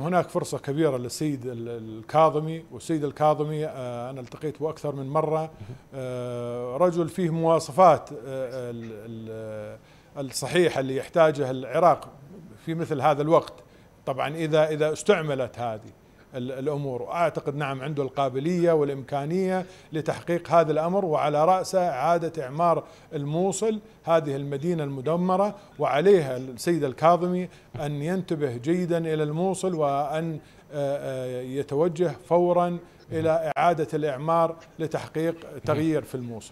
هناك فرصة كبيرة للسيد الكاظمي والسيد الكاظمي آه، أنا التقيت أكثر من مرة آه، رجل فيه مواصفات آه، الصحيحة اللي يحتاجها العراق في مثل هذا الوقت طبعا إذا إذا استعملت هذه الامور واعتقد نعم عنده القابليه والامكانيه لتحقيق هذا الامر وعلى راسه اعاده اعمار الموصل هذه المدينه المدمره وعليها السيد الكاظمي ان ينتبه جيدا الى الموصل وان آه، آه، يتوجه فورا الى اعاده الاعمار لتحقيق تغيير في الموصل